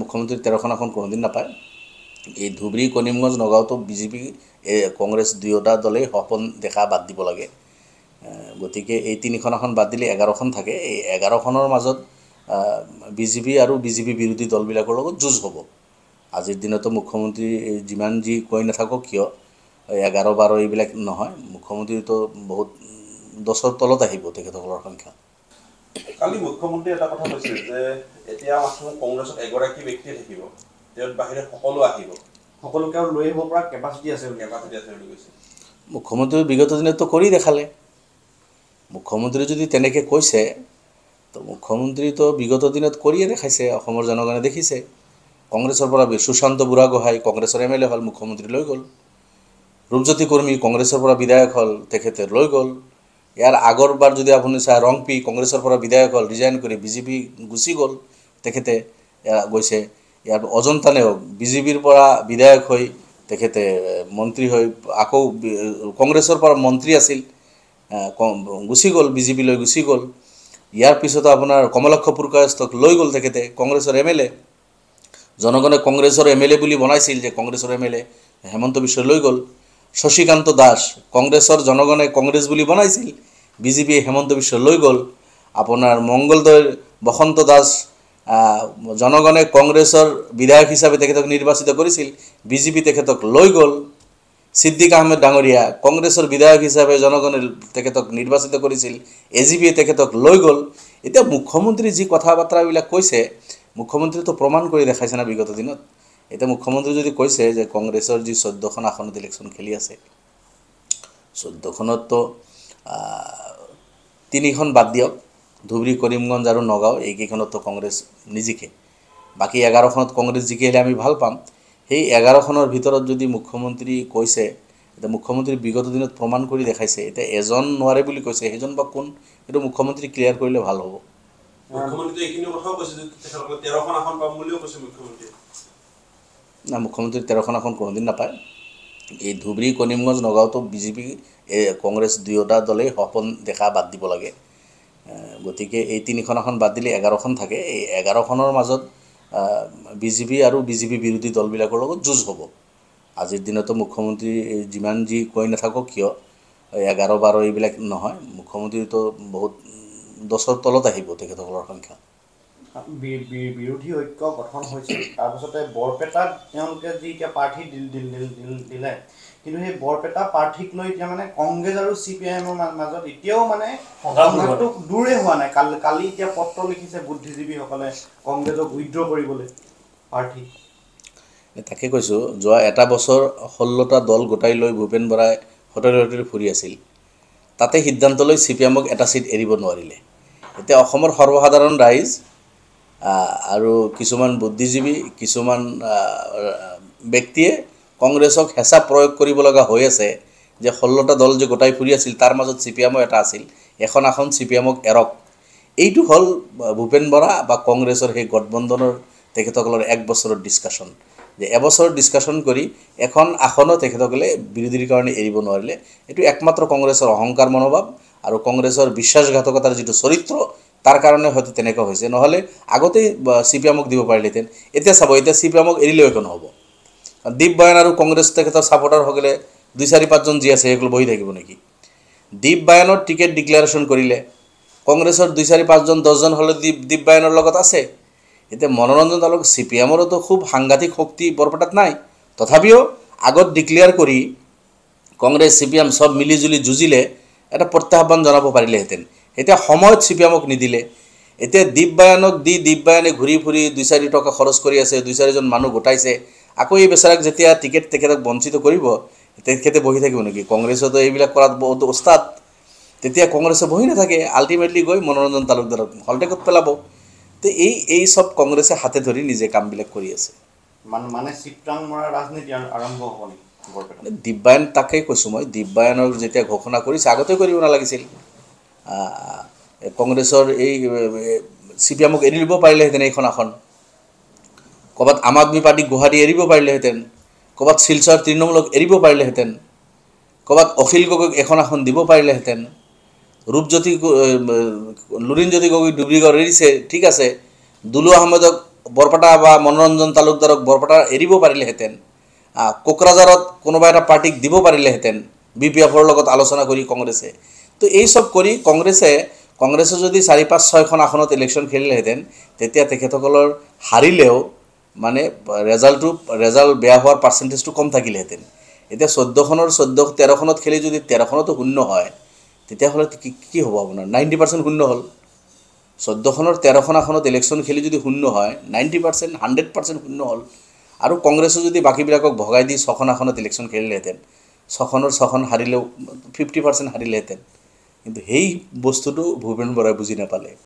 মুখ্যমন্ত্ৰী তেৰখন আসন কোনোদিন নাপায় এই ধুবুৰী কনিমগঞ্জ নগাঁওতো বিজেপি কংগ্ৰেছ দুয়োটা দলেই সপোন দেখা বাদ দিব লাগে গতিকে এই তিনিখন আসন বাদ দিলে এঘাৰখন থাকে এই এঘাৰখনৰ মাজত বিজেপি আৰু বিজেপি বিৰোধী দলবিলাকৰ লগত যুঁজ হ'ব আজিৰ দিনতো মুখ্যমন্ত্ৰী যিমান যি কৈ নাথাকক কিয় এঘাৰ বাৰ এইবিলাক নহয় মুখ্যমন্ত্ৰীতো বহুত দছৰ তলত আহিব তেখেতসকলৰ সংখ্যা কালি মুখ্যমন্ত্ৰী এটা কথা কৈছে যে এতিয়া মাথো কংগ্ৰেছত এগৰাকী ব্যক্তি থাকিব তেওঁ বাহিৰে সকলো আহিব সকলোকে আৰু লৈ আহিব পৰা কেপাচিটি আছে কেপাচিটি আছে বুলি কৈছে মুখ্যমন্ত্ৰী বিগত দিনতো কৰি দেখালে মুখ্যমন্ত্ৰীয়ে যদি তেনেকৈ কৈছে তো মুখ্যমন্ত্ৰীতো বিগত দিনত কৰিয়ে দেখাইছে অসমৰ জনগণে দেখিছে কংগ্ৰেছৰ পৰা সুশান্ত বুঢ়াগোহাঁই কংগ্ৰেছৰ এম এল এ হ'ল মুখ্যমন্ত্ৰী লৈ গ'ল ৰূপজ্যোতি কৰ্মী কংগ্ৰেছৰ পৰা বিধায়ক হ'ল তেখেতে লৈ গ'ল ইয়াৰ আগেৰ বাৰ যদি আপুনি চাই ৰং পি কংগ্ৰেছৰ পৰা বিধায়ক হল ৰিজাইন কৰে বিজেপি গুচি গল তেখেতে গৈছে ইয়াৰ অজন্তানে হোক বিজেপিৰ পৰ বিধায়ক হৈ তেখেতে মন্ত্ৰী হৈ আকৌ কংগ্ৰেছৰ পৰা মন্ত্ৰী আছিল গুচি গল বিজেপি লৈ গুচি গল ইয়াৰ পিছত আপোনাৰ কমলক্ষ পূৰ্কায়স্থক লৈ গল তেখেতে কংগ্ৰেছৰ এম এল এ জনগণে কংগ্ৰেছৰ এম এল এ বুলি বনাইছিল যে কংগ্ৰেছৰ M L A Himanta Biswa লৈ গল শশীকান্ত দাস কংগ্ৰেছৰ জনগণে কংগ্ৰেছ বুলি বনাইছিল বিজেপিয়ে হেমন্ত বিশ্ব লৈ গ'ল আপোনাৰ মংগলদৈৰ বসন্ত দাস জনগণে কংগ্ৰেছৰ বিধায়ক হিচাপে তেখেতক নিৰ্বাচিত কৰিছিল বিজেপি তেখেতক লৈ গ'ল সিদ্দিক আহমেদ ডাঙৰীয়া কংগ্ৰেছৰ বিধায়ক হিচাপে জনগণে তেখেতক নিৰ্বাচিত কৰিছিল এ জি পিয়ে তেখেতক লৈ গ'ল এতিয়া মুখ্যমন্ত্ৰীৰ যি কথা বাৰ্তাবিলাক কৈছে মুখ্যমন্ত্ৰীয়েতো প্ৰমাণ কৰি দেখাইছে না বিগত দিনত এতিয়া মুখ্যমন্ত্ৰী যদি কৈছে যে কংগ্ৰেছৰ যি চৈধ্যখন আসনত ইলেকশ্যন খেলি আছে চৈধ্যখনততো তিনিখন বাদ দিয়ক ধুবুৰী কৰিমগঞ্জ আৰু নগাঁও এইকেইখনতো কংগ্ৰেছ নিজিকে বাকী এঘাৰখনত কংগ্ৰেছ জিকিলে আমি ভাল পাম সেই এঘাৰখনৰ ভিতৰত যদি মুখ্যমন্ত্ৰী কৈছে এতিয়া মুখ্যমন্ত্ৰী বিগত দিনত প্ৰমাণ কৰি দেখাইছে এতিয়া এজন নোৱাৰে বুলি কৈছে সেইজন বা কোন সেইটো মুখ্যমন্ত্ৰী ক্লিয়াৰ কৰিলে ভাল হ'ব মুখ্যমন্ত্ৰী না মুখ্যমন্ত্ৰী আসন কোনোদিন নাপায় এই ধুবুৰী কণিমগঞ্জ নগাঁওতো বিজেপি কংগ্ৰেছ দুয়োটা দলেই সপোন দেখা বাদ দিব লাগে গতিকে এই তিনিখন আসন বাদ দিলে এঘাৰখন থাকে এই এঘাৰখনৰ মাজত বিজেপি আৰু বিজেপি বিৰোধী দলবিলাকৰ লগত যুঁজ হ'ব আজিৰ দিনতো মুখ্যমন্ত্ৰী যিমান যি কৈ নাথাকক কিয় এঘাৰ বাৰ এইবিলাক নহয় মুখ্যমন্ত্ৰীতো বহুত দছৰ তলত আহিব তেখেতসকলৰ সংখ্যা বিৰোধী ঐক্য গঠন হৈছিল তাৰপিছতে বৰপেটাত তেওঁলোকে যি এতিয়া প্ৰাৰ্থী দিলে কিন্তু সেই বৰপেটা প্ৰাৰ্থীক লৈ এতিয়া মানে কংগ্ৰেছ আৰু চি পি আই এমৰ মাজত এতিয়াও মানে দূৰে হোৱা নাই কালি কালি এতিয়া পত্ৰ লিখিছে বুদ্ধিজীৱীসকলে কংগ্ৰেছক উইড্ৰ কৰিবলৈ প্ৰাৰ্থী তাকে কৈছোঁ যোৱা এটা বছৰ ষোল্লটা দল গোটাই লৈ ভূপেন বৰাই হোটেল হোটেল ফুৰি আছিল তাতে সিদ্ধান্ত লৈ চি পি এমক এটা চিট এৰিব নোৱাৰিলে এতিয়া অসমৰ সৰ্বসাধাৰণ ৰাইজ আৰু কিছুমান বুদ্ধিজীৱী কিছুমান ব্যক্তিয়ে কংগ্ৰেছক হেঁচা প্ৰয়োগ কৰিব লগা হৈ আছে যে ষোল্লটা দল যে গোটাই ফুৰি আছিল তাৰ মাজত চি পি এমো এটা আছিল এখন আসন চি পি এমক এৰক এইটো হ'ল ভূপেন বৰা বা কংগ্ৰেছৰ সেই গঠবন্ধনৰ তেখেতসকলৰ এক বছৰৰ ডিছকাশ্যন যে এবছৰ ডিছকাশ্যন কৰি এখন আসনো তেখেতসকলে বিৰোধীৰ কাৰণে এৰিব নোৱাৰিলে এইটো একমাত্ৰ কংগ্ৰেছৰ অহংকাৰ মনোভাৱ আৰু কংগ্ৰেছৰ বিশ্বাসঘাতকতাৰ যিটো চৰিত্ৰ তাৰ কাৰণে হয়তো তেনেকুৱা হৈছে নহ'লে আগতেই চি পি এমক দিব পাৰিলেহেঁতেন এতিয়া চাব এতিয়া চি পি এমক এৰিলেও একো নহ'ব দীপ বায়ন আৰু কংগ্ৰেছ তেখেতৰ ছাপৰ্টাৰ হ'লে দুই চাৰি পাঁচজন যি আছে সেইসকলে বহি থাকিব নেকি দীপ বায়নৰ টিকেট ডিক্লেৰেশ্যন কৰিলে কংগ্ৰেছৰ দুই চাৰি পাঁচজন দহজন হ'লে দীপ দীপ বায়নৰ লগত আছে এতিয়া মনোৰঞ্জন দলক চি পি এমৰতো খুব সাংঘাতিক শক্তি বৰপেটাত নাই তথাপিও আগত ডিক্লেয়াৰ কৰি কংগ্ৰেছ চি পি এম চব মিলিজুলি যুঁজিলে এটা প্ৰত্যাহ্বান জনাব পাৰিলেহেঁতেন এতিয়া সময়ত চি পি এমক নিদিলে এতিয়া দিব্যায়নক দি দিব্যায়নে ঘূৰি ফুৰি দুই চাৰি টকা খৰচ কৰি আছে দুই চাৰিজন মানুহ গোটাইছে আকৌ এই বেচাৰাক যেতিয়া টিকেট তেখেতক বঞ্চিত কৰিব তেখেতে বহি থাকিব নেকি কংগ্ৰেছতো এইবিলাক কৰাত বহুত উস্তাদ তেতিয়া কংগ্ৰেছে বহি নাথাকে আল্টিমেটলি গৈ মনোৰঞ্জন তালুকদাৰক হলটেকত পেলাব তে এই এই চব কংগ্ৰেছে হাতে ধৰি নিজে কামবিলাক কৰি আছে মানে দিব্যায়ন তাকেই কৈছোঁ মই দিব্যায়নৰ যেতিয়া ঘোষণা কৰিছে আগতে কৰিব নালাগিছিল কংগ্ৰেছৰ এই চি পি এমক এৰি দিব পাৰিলেহেঁতেন এইখন আসন ক'ৰবাত আম আদমী পাৰ্টীক গুৱাহাটী এৰিব পাৰিলেহেঁতেন ক'ৰবাত শিলচৰ তৃণমূলক এৰিব পাৰিলেহেঁতেন ক'ৰবাত অখিল গগৈক এখন আসন দিব পাৰিলেহেঁতেন ৰূপজ্যোতি লুৰিণজ্যোতি গগৈ ডুব্ৰিগড় এৰিছে ঠিক আছে দুলু আহমেদক বৰপেটা বা মনোৰঞ্জন তালুকদাৰক বৰপেটা এৰিব পাৰিলেহেঁতেন কোকৰাঝাৰত কোনোবা এটা পাৰ্টীক দিব পাৰিলেহেঁতেন বি পি এফৰ লগত আলোচনা কৰি কংগ্ৰেছে তো এই এইসব কৰি কংগ্ৰেছে কংগ্ৰেছে যদি চাৰি পাঁচ ছয়খন আসনত ইলেকশ্যন খেলিলেহেঁতেন তেতিয়া তেখেতসকলৰ হাৰিলেও মানে ৰেজাল্টটো ৰেজাল্ট বেয়া হোৱাৰ পাৰ্চেণ্টেজটো কম থাকিলেহেঁতেন এতিয়া চৈধ্যখনৰ চৈধ্য তেৰখনত খেলি যদি তেৰখনতো শূন্য হয় তেতিয়াহ'লে কি কি হ'ব আপোনাৰ নাইণ্টি পাৰ্চেণ্ট শূন্য হ'ল চৈধ্যখনৰ তেৰখন আসনত ইলেকশ্যন খেলি যদি শূন্য হয় নাইণ্টি পাৰ্চেণ্ট হাণ্ড্ৰেড পাৰ্চেণ্ট শূন্য হ'ল আৰু কংগ্ৰেছে যদি বাকীবিলাকক ভগাই দি ছখন আসনত ইলেকশ্যন খেলিলেহেঁতেন ছখনৰ ছখন হাৰিলেও ফিফটি পাৰ্চেণ্ট হাৰিলেহেঁতেন কিন্তু সেই বস্তুটো ভূপেন বৰাই বুজি নাপালে